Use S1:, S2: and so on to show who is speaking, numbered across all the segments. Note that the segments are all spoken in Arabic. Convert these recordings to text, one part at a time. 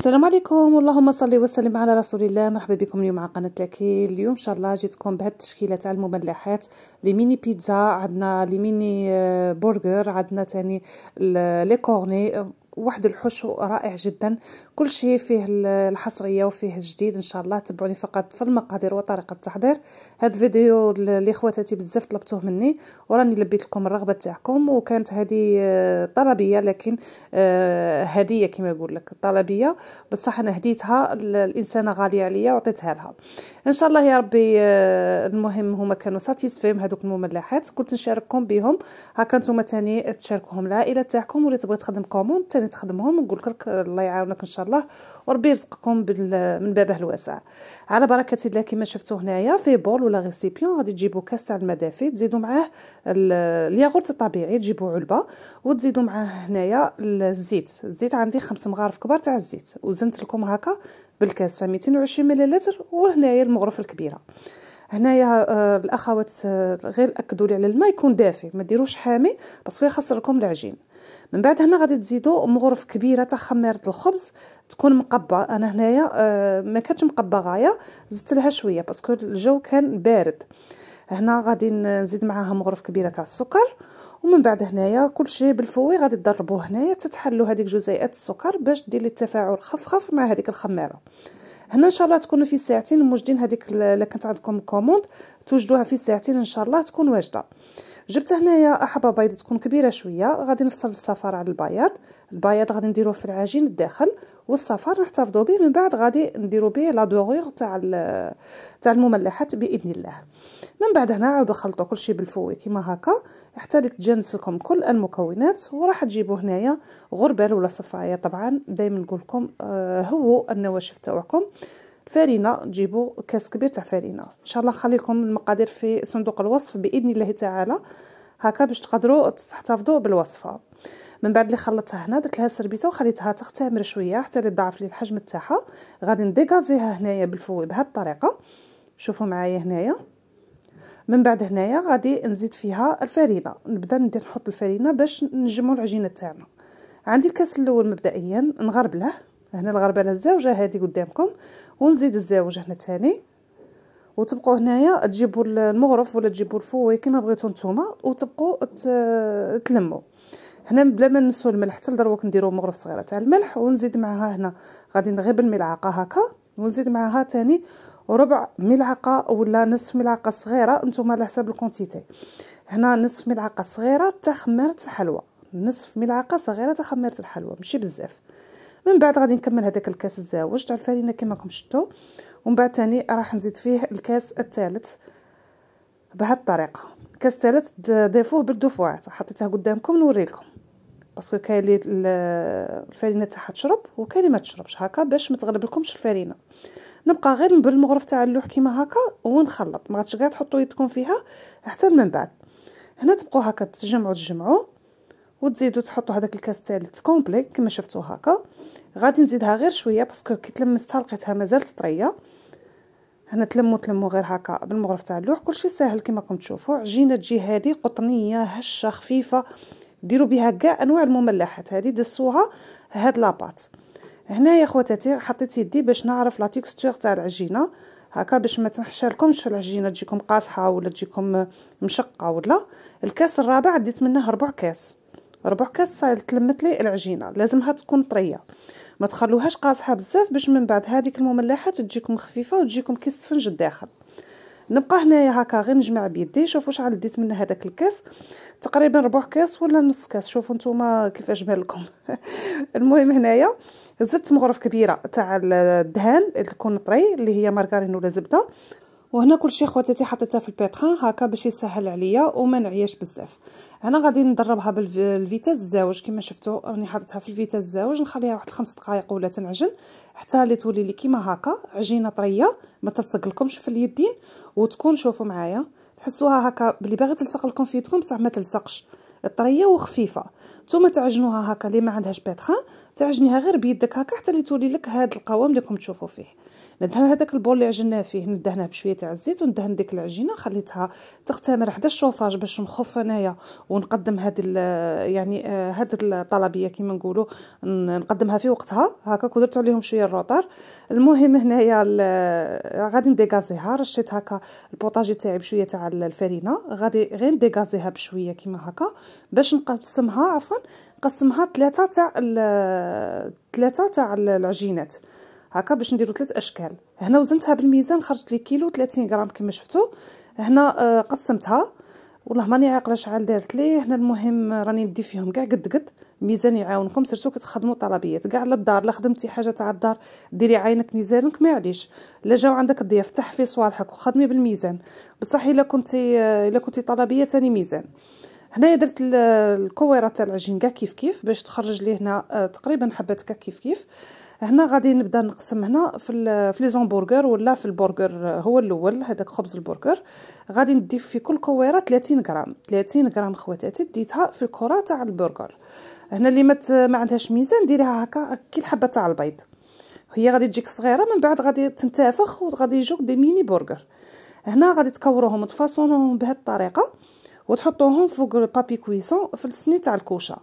S1: السلام عليكم اللهم صل وسلم على رسول الله مرحبا بكم اليوم على قناه لاكيل اليوم ان شاء الله جيتكم بهاد التشكيله تاع المملحات لي ميني بيتزا عندنا لي ميني آه، برجر عندنا تاني لي كورني واحد الحشو رائع جدا كل شيء فيه الحصريه وفيه الجديد ان شاء الله تبعوني فقط في المقادير وطريقه التحضير هاد الفيديو لخواتاتي بزاف طلبتوه مني وراني لبيت لكم الرغبه تاعكم وكانت هذه آه، طلبيه لكن آه، هديه كما يقول لك طلبيه بصح انا هديتها الانسانه غاليه عليا وعطيتها لها ان شاء الله يا ربي آه، المهم هما كانوا ساتيسفيم هذوك المملحات قلت نشارككم بهم هاكا نتوما تاني تشاركوهم العائله تاعكم واللي تبغي تخدم كومون تاني تخدمهم ونقول لك الله يعاونك ان شاء الله وربي يرزقكم من بابه الواسع على بركه الله كما شفتوا هنايا في بول ولا غيسيبيون غادي تجيبوا كاس تاع المدافي تزيدوا معاه الياغورت الطبيعي تجيبوا علبه وتزيدوا معاه هنايا الزيت الزيت عندي خمس مغارف كبار تاع الزيت وزنت لكم هكا بالكاس تاع 220 مليلتر وهنايا المغرف الكبيره هنايا آه، الاخوات آه، غير اكدوا لي على الماء يكون دافي ما ديروش حامي باسكو يخسر لكم العجين من بعد هنا غادي تزيدوا مغرف كبيره تاع خميره الخبز تكون مقبه انا هنايا آه ما كانتش مقبه غايه زدت لها شويه باسكو الجو كان بارد هنا غادي نزيد معاها مغرف كبيره تاع السكر ومن بعد هنايا كلشي بالفوي غادي تضربوه هنايا تتحلوا هذيك جزيئات السكر باش دير لي التفاعل خفخف مع هذيك الخميره هنا ان شاء الله تكونوا في ساعتين موجدين هذيك اللي كانت عندكم كوموند توجدوها في ساعتين ان شاء الله تكون واجده جبت هنايا حبه بيض تكون كبيره شويه غادي نفصل الصفار على البياض البياض غادي نديروه في العجين الداخل والصفار نحتفظوا به من بعد غادي نديرو به لا دوغور تاع تاع المملحات باذن الله من بعد هنا عاودوا خلطوا كلشي بالفوي كيما هكا حتى تجانس لكم كل المكونات وراح تجيبوا هنايا غربال ولا صفايه طبعا دائما نقول لكم آه، هو النواشف تاعكم فرينه جيبوا كاس كبير تاع فرينه ان شاء الله نخلي لكم المقادير في صندوق الوصف باذن الله تعالى هكا باش تقدروا تحتفظوا بالوصفه من بعد اللي خلطتها هنا درت لها سربيته وخليتها تختمر شويه حتى اللي ضعف لي الحجم تاعها غادي نديغازيها هنايا بالفوي بهذه الطريقه شوفوا معايا هنايا من بعد هنايا غادي نزيد فيها الفرينه نبدا ندير نحط الفرينه باش نجمو العجينه تاعنا عندي الكاس الاول مبدئيا نغربله هنا الغربله الزاوجه هذه قدامكم ونزيد الزاوج هنا ثاني وتبقوا هنايا تجيبوا المغرف ولا تجيبوا الفوي كما بغيتو نتوما وتبقوا تلموا هنا بلا ما ننسوا الملح حتى لدروك نديروا مغرف صغيره تاع الملح ونزيد معها هنا غادي نغيب الملعقه هكا ونزيد معها ثاني ربع ملعقه ولا نصف ملعقه صغيره نتوما على حساب الكونتيتي هنا نصف ملعقه صغيره تاع خماره الحلوى نصف ملعقه صغيره تاع خماره الحلوى ماشي بزاف من بعد غادي نكمل هذاك الكاس الزاوج تاع الفرينه كما راكم شفتوا ومن بعد ثاني راح نزيد فيه الكاس الثالث بهذه الطريقه الكاس الثالث ضيفوه بالدفوعات حطيته قدامكم لكم باسكو كاين اللي الفرينه تاعها تشرب وكاين اللي ما تشربش هكا باش ما تغلب لكمش الفرينه نبقى غير المغرف تاع اللوح كيما هكا ونخلط ما غاديش كاع تحطوا يدكم فيها حتى من بعد هنا تبقوا هكا تجمعوا تجمعوا وتزيدوا تحطوا هذاك الكاس الثالث كومبلي كما شفتوا هكا غادي نزيدها غير شويه باسكو كي تلمستها لقيتها مازالت طريه هنا تلمو تلمو غير هكا بالمغرف تاع اللوح كلشي ساهل كما راكم تشوفوا عجينه تجي هذه قطنيه هشه خفيفه ديروا بها كاع انواع المملحات هذه دسوها هاد لاباط هنايا خواتاتي حطيت يدي باش نعرف لا تيكستور تاع العجينه هكا باش ما تنحشالكمش العجينه تجيكم قاصحه ولا تجيكم مشقه ولا الكاس الرابع ديت منه ربع كاس ربع كاس تلمت لي العجينه لازمها تكون طريه ما تخلوهاش قاصحه بزاف باش من بعد هذيك المملحات تجيكم خفيفه وتجيكم السفنج الداخل نبقى هنايا هكا غير نجمع بيدي شوفوا شحال ديت من هذاك الكاس تقريبا ربع كاس ولا نص كاس شوفوا نتوما كيفاش بان لكم المهم هنايا زدت مغرف كبيره تاع الدهان اللي تكون طري اللي هي مارغرين ولا زبده وهنا كلشي خواتاتي حطيتها في البيطخان هكا باش يسهل عليا وما نعياش بزاف هنا غادي نضربها بالفيتاز الزاوج كما شفتوا راني حطيتها في الفيتاز الزاوج نخليها واحد خمس دقائق ولا تنعجن حتى اللي تولي لي كيما هكا عجينه طريه ما تلصق لكمش في اليدين وتكون شوفوا معايا تحسوها هكا بلي باغي تلصق لكم في يدكم بصح ما تلصقش طريه وخفيفه نتوما تعجنوها هكا اللي ما عندهاش بيطخان تعجنيها غير بيدك هكا حتى اللي تولي لك هذا القوام اللي راكم تشوفوا فيه ندهن هذاك البول اللي عجناه فيه ندهنه بشويه تاع الزيت وندهن ديك العجينه خليتها تختمر حدا الشوفاج باش نخف انايا ونقدم هاد يعني آه، هاد الطلبيه كيما نقولوا نقدمها في وقتها هكا ودرت عليهم شويه الروطار المهم هنايا غادي نديغازيها رشيت هكا البوطاجي تاعي بشويه تاع الفرينه غادي غير نديغازيها بشويه كيما هكا باش نقسمها عفوا نقسمها ثلاثه تاع ثلاثه تاع العجينات هكا باش نديرو ثلاث اشكال هنا وزنتها بالميزان خرجت لي كيلو 30 غرام كما شفتو هنا آه، قسمتها والله ماني عاقله شحال دارت لي هنا المهم آه، راني ندي فيهم كاع قد قد ميزان يعاونكم سيرتو كتخدموا طلبيات كاع للدار لا خدمتي حاجه تاع الدار ديري عينك ميزانك ما يعليش لا جاو عندك الضياف افتح في صوالحك وخدمي بالميزان بصح الا كنتي آه، الا كنتي طلبيه تاني ميزان هنايا درت الكويره تاع العجين كاع كيف كيف باش تخرج لي هنا تقريبا حبات كاع كيف كيف هنا غادي نبدا نقسم هنا في في لي زومبرغر ولا في البرغر هو الاول هذاك خبز البرغر غادي ندي في كل كويره 30 غرام 30 غرام خواتاتي ديتها في الكره تاع البرغر هنا اللي ما عندهاش ميزان ديريها هكا كي الحبه تاع البيض هي غادي تجيك صغيره من بعد غادي تنتفخ وغادي يجوك دي ميني برغر هنا غادي تكوروهم وتفاصونهم بهذه الطريقه وتحطوهم فوق البابي كويسون في السني تاع الكوشه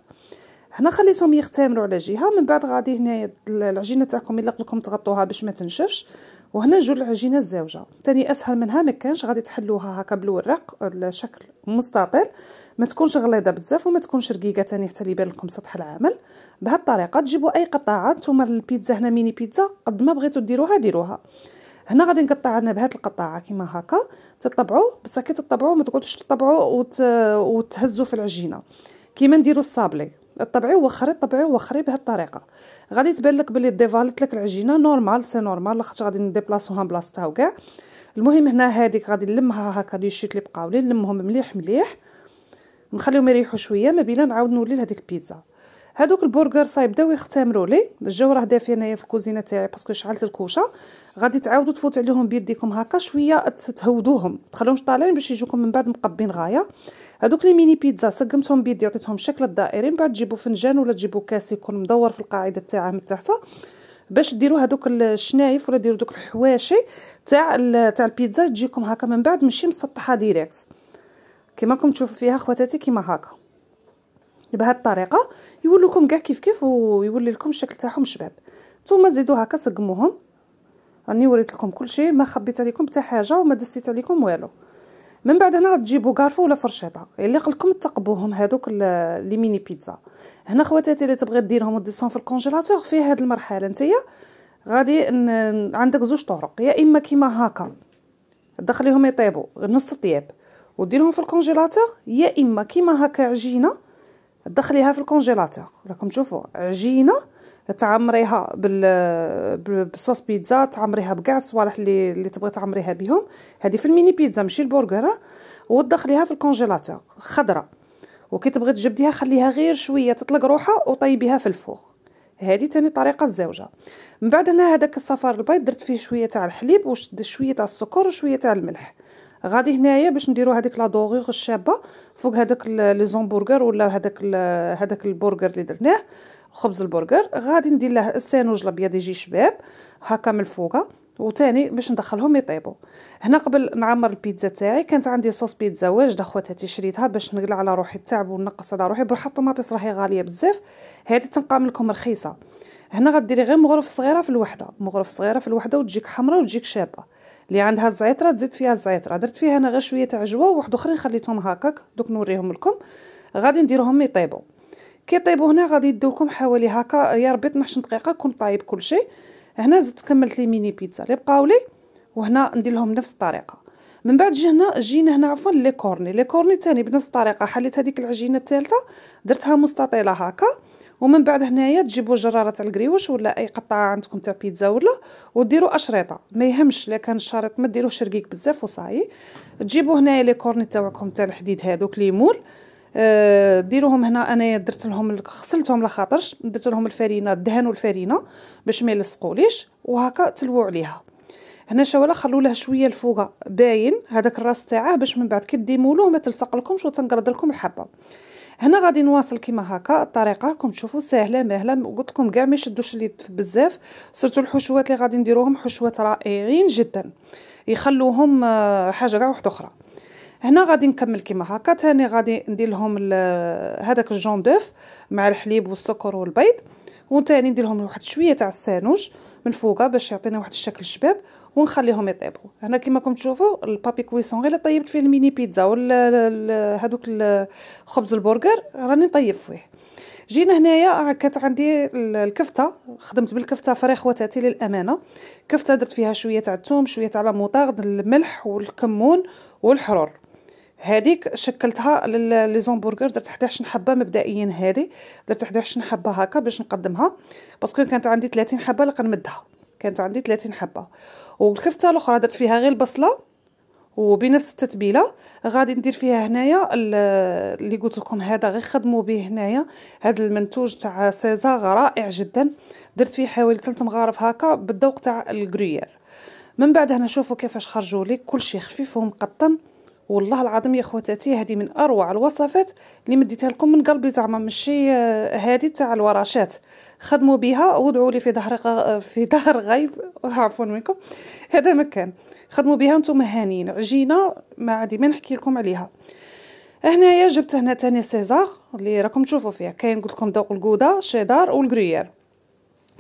S1: هنا خليتهم يختمروا على جهه من بعد غادي هنايا العجينه تاعكم الا لكم تغطوها باش ما تنشفش وهنا جوج العجينه الزاوجه ثاني اسهل منها ما كانش غادي تحلوها هكا بالوراق الشكل شكل مستطيل ما تكونش غليظه بزاف وما تكونش رقيقه ثاني حتى يبان لكم سطح العمل بهذه الطريقه تجيبوا اي قطاعه نتوما البيتزا هنا ميني بيتزا قد ما بغيتوا ديروها ديروها هنا غادي نقطع انا بهاد القطاعه كيما هكا تطبعوا بصح كي تطبعوا ما تقعدوش تطبعوا وت... وتهزوا في العجينه كيما نديروا الصابلي الطبيعي وخري الطبيعي وخري بهالطريقه غادي تبان لك بلي ديفالت لك العجينه نورمال سي نورمال لاخاطش غادي نديبلاصوها بلاصتها وكاع المهم هنا هذيك غادي نلمها هكا لي شوت لي بقاو لي نلمهم مليح مليح نخليهم يريحوا شويه ما بينا نعاود نولي لهذيك البيتزا هادوك البرجر صايب بداو يختمروا لي الجو راه دافي هنايا في الكوزينه تاعي باسكو شعلت الكوشه غادي تعاودوا تفوت عليهم بيديكم هكا شويه تهودوهم تخليهمش طالعين باش يجوكم من بعد مقبين غايه هذوك لي ميني بيتزا سقمتهم بيدي عطيتهم الشكل الدائري من بعد تجيبوا فنجان ولا تجيبوا كاس يكون مدور في القاعده تاعها من تحت باش ديروا هذوك الشنايف ولا ديروا دوك الحواشي تاع تاع البيتزا تجيكم هكا من بعد ماشي مسطحه ديريكت كيما راكم تشوفوا فيها خواتاتي كيما هكا بهذه الطريقه يولوكم كاع كيف كيف ويولي لكم الشكل تاعهم شباب ثم زيدوا هكا سقموهم راني وريت لكم كل شيء ما خبيت عليكم حتى حاجه وما دسيت عليكم والو من بعد هنا غتجيبو كارفو ولا فرشيطه اللي قلكم تقبوهم هذوك لي ميني بيتزا هنا خواتاتي اللي تبغي ديرهم وديسهم في الكونجيلاتور في هذه المرحله نتيا غادي عندك زوج طرق يا اما كيما هكا دخليهم يطيبوا نص طياب وديرهم في الكونجيلاتور يا اما كيما هكا عجينه دخليها في الكونجيلاتور راكم تشوفوا عجينه تعمريها بال بالصوص بيتزا تعمريها بكاع الصوالح اللي اللي تبغي تعمريها بهم هذه في الميني بيتزا ماشي البرجر وتدخليها في الكونجيلاتور خضره وكي تبغي تجبديها خليها غير شويه تطلق روحها وطيبيها في الفوق هذه تاني طريقه الزوجه من بعد هنا هذاك الصفار البيض درت فيه شويه تاع الحليب وشد شويه تاع السكر وشويه تاع الملح غادي هنايا باش نديرو هذيك لا دوغيغ الشابه فوق هذاك لي زومبرغر ولا هذاك هذاك البرجر اللي درناه خبز البرجر غادي ندير له السانوج الابيض يجي شباب هكا من الفوق وثاني باش ندخلهم يطيبوا هنا قبل نعمر البيتزا تاعي كانت عندي صوص بيتزا واجده خواتاتي شريتها باش نقلع على روحي التعب ونقص على روحي بروح الطوماطيس راهي غاليه بزاف هذه تنقام لكم رخيصه هنا غديري غير مغرف صغيره في الوحده مغرف صغيره في الوحده وتجيك حمراء وتجيك شابه اللي عندها الزعتره تزيد فيها الزعتره درت فيها انا غير شويه تاع جوا وواحد اخرين خليتهم هكاك دوك نوريهم لكم غادي نديرهم يطيبوا كيطيبوا هنا غادي يدوكم حوالي هكا يا ربي 12 دقيقه كون طايب كلشي هنا زدت كملت لي ميني بيتزا اللي بقاو لي وهنا ندير لهم نفس الطريقه من بعد جينا جينا هنا عفوا لي كورني لي كورني ثاني بنفس الطريقه حليت هذيك العجينه الثالثه درتها مستطيله هكا ومن بعد هنايا تجيبوا جراره تاع الكريوش ولا اي قطعه عندكم تاع بيتزا ولا وديروا اشريطه ما يهمش لا كان الشريط ما ديروش رقيق بزاف وصايي تجيبوا هنايا لي كورني تاعكم تاع الحديد هذوك مول أه، ديروهم هنا انايا درت لهم غسلتهم لا خاطرش درت لهم الفرينه الدهن والفرينه باش ما يلصقوليش وهكا تلووا عليها هنا شوالا خلو له شويه الفوق باين هذاك الراس تاعه باش من بعد كي ديمولوه ما تلصق لكمش وتنقرض لكم الحبه هنا غادي نواصل كيما هكا الطريقه راكم تشوفوا ساهله مهله قلت لكم كاع ما يشدوش اليد بزاف صرتوا الحشوات اللي غادي نديروهم حشوات رائعين جدا يخلوهم آه، حاجه كاع واحده اخرى هنا غادي نكمل كيما هكا ثاني غادي ندير لهم هذاك الجون دوف مع الحليب والسكر والبيض وثاني ندير لهم واحد شويه تاع السانوش من فوقه باش يعطينا واحد الشكل شباب ونخليهم يطيبوا هنا كيما راكم تشوفوا البابي كويسون غير طيبت فيه الميني بيتزا ولا هذوك خبز البرجر راني نطيب فيه جينا هنايا كانت عندي الكفته خدمت بالكفته فريخ وتاتي للامانه كفته درت فيها شويه تاع الثوم شويه تاع لا الموطارد الملح والكمون والحرور هذيك شكلتها لي زومبرغر درت 11 حبه مبدئيا هذه درت 11 حبه هكا باش نقدمها باسكو كانت عندي 30 حبه اللي كنمدها كانت عندي 30 حبه والكفته الاخرى درت فيها غير البصله وبنفس التتبيله غادي ندير فيها هنايا اللي قلت لكم هذا غير خدموا به هنايا هذا المنتوج تاع سيزا رائع جدا درت فيه حوالي 3 مغارف هكا بالذوق تاع الكرويير من بعد هنا شوفوا كيفاش خرجوا لي كلشي خفيف ومقطن والله العظيم يا خواتاتي هذه من اروع الوصفات اللي مديتها لكم من قلبي زعما ماشي آه، هذه تاع الورشات خدموا بها وضعوا لي في ظهر في ظهر غيب عفوا منكم هذا مكان خدموا بها نتوما هانيين عجينه ما عادي ما نحكي لكم عليها هنايا جبت هنا تاني سيزار اللي راكم تشوفوا فيها كاين قلت لكم ذوق القوده شيدار والغريير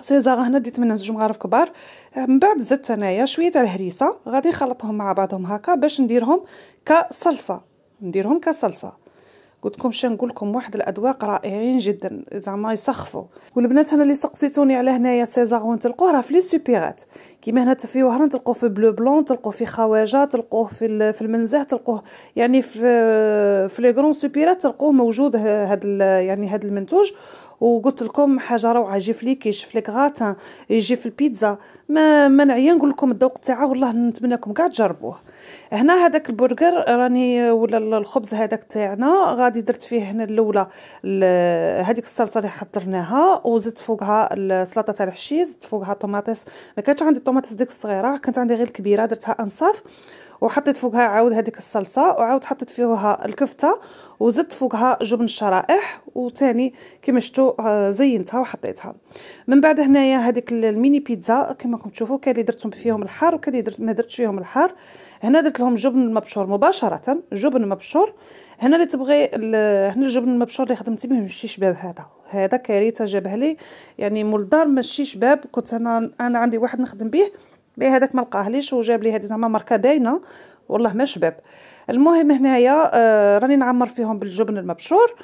S1: سيزاغ هنا ديت منها زوج مغارف كبار آه، من بعد زدت انايا شويه تاع الهريسه غادي نخلطهم مع بعضهم هكا باش نديرهم كصلصه نديرهم كصلصه قلت لكم شنو نقول لكم واحد الاذواق رائعين جدا زعما يسخفوا والبنات انا اللي سقسيتوني على هنايا سيزاغ تلقوه راه في لي سوبيرات كيما هنا في وهران تلقوه في بلو بلون تلقوه في خواجه تلقوه في في المنزه تلقوه يعني في في لي غرون سوبيرات تلقوه موجود هاد يعني هاد المنتوج وقلت لكم حاجه روعه يجي في ليكي يجي في ليكغاتان يجي في البيتزا ما ما نعيا نقول لكم الذوق تاعو والله نتمنىكم كاع تجربوه هنا هذاك البرجر راني ولا الخبز هذاك تاعنا غادي درت فيه هنا الاولى هذيك الصلصه اللي حضرناها وزدت فوقها السلطه تاع الحشيش زدت فوقها طوماطيس ما كانتش عندي الطوماطيس ديك الصغيره كانت عندي غير الكبيره درتها انصاف وحطيت فوقها عاود هذيك الصلصه وعاود حطيت فيها الكفته وزدت فوقها جبن الشرائح وثاني كما شفتوا آه، زينتها وحطيتها من بعد هنايا هذيك الميني بيتزا كما راكم تشوفوا كاين اللي درتهم فيهم الحار وكاين اللي درت ما درتش فيهم الحار هنا درت لهم جبن مبشور مباشره جبن مبشور هنا اللي تبغي هنا الجبن المبشور اللي خدمت به ماشي شباب هذا هذا كاريتا جابها لي يعني مول الدار ماشي شباب كنت انا انا عندي واحد نخدم به بي هذاك ما لقاهليش وجاب لي هذه زعما ماركه باينه والله ما شباب المهم هنايا آه، راني نعمر فيهم بالجبن المبشور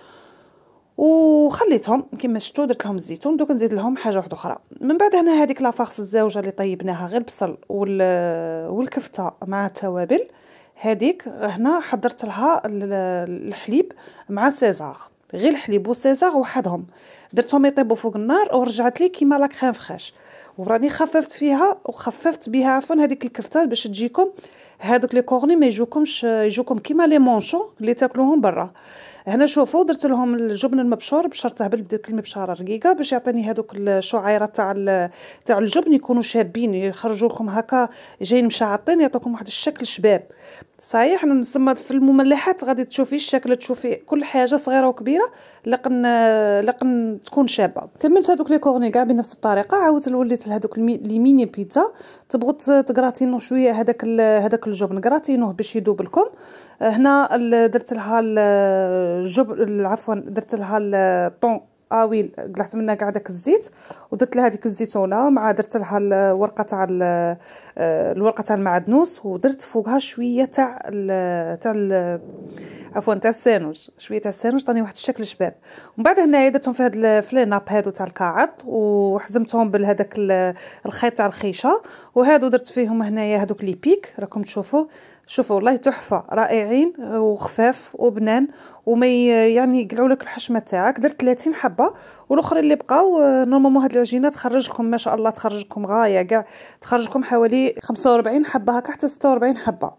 S1: وخليتهم كيما شفتوا درت لهم الزيتون دوك نزيد لهم حاجه واحده اخرى من بعد هنا هذيك لافارس الزاوجه اللي طيبناها غير بصل والكفته مع التوابل هذيك هنا حضرت لها الحليب مع سيزار غير الحليب وسيزار وحدهم درتهم يطيبوا فوق النار ورجعت لي كيما لا كريم فريش وراني خففت فيها وخففت بها عفوا هذيك الكفته باش تجيكم هذوك لي كورني ما يجوكمش يجوكم كيما لي مونشو اللي تاكلوهم برا هنا شوفوا درت لهم الجبن المبشور بشرته بديك المبشاره رقيقه باش يعطيني هذوك الشعيرات تاع تاع الجبن يكونوا شابين يخرجوا لكم هكا جايين مشعطين يعطوكم واحد الشكل شباب صحيح نسمى في المملحات غادي تشوفي الشكل تشوفي كل حاجه صغيره وكبيره لقن لقن تكون شابه كملت هذوك لي كورني كاع بنفس الطريقه عاودت وليت لهذوك لي ميني بيتزا تبغوا تقراتينو شويه هذاك هذاك الجبن قراتينوه باش يذوب لكم هنا درت لها الجبن عفوا درت لها الطون اويل قلعت منها كاع داك الزيت ودرت لها ديك الزيتونه مع درت لها آه، الورقه تاع الورقه تاع المعدنوس ودرت فوقها شويه تاع تاع عفوا تاع السانوج شويه تاع السانوج طاني واحد الشكل شباب ومن بعد هنايا درتهم في هاد الفليناب هادو تاع الكعط وحزمتهم بهذاك الخيط تاع الخيشه وهادو درت فيهم هنايا هادوك لي بيك راكم تشوفوا شوفوا والله تحفه رائعين وخفاف وبنان وما يعني يقلعوا لك الحشمه تاعك درت 30 حبه والاخرين اللي بقاو آه، نورمالمون هاد العجينه تخرج لكم ما شاء الله تخرج لكم غايه كاع تخرج لكم حوالي 45 حبه هكا حتى 46 حبه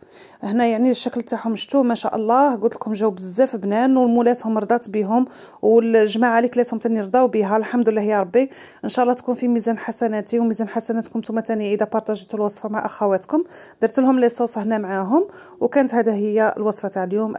S1: هنا يعني الشكل تاعهم شتو ما شاء الله قلت لكم جاو بزاف بنان والمولاتهم رضات بهم والجماعه اللي كلاتهم تاني رضاو بها الحمد لله يا ربي ان شاء الله تكون في ميزان حسناتي وميزان حسناتكم نتوما ثاني اذا بارطاجيتوا الوصفه مع اخواتكم درت لهم لي صوص هنا معاهم وكانت هذا هي الوصفه تاع اليوم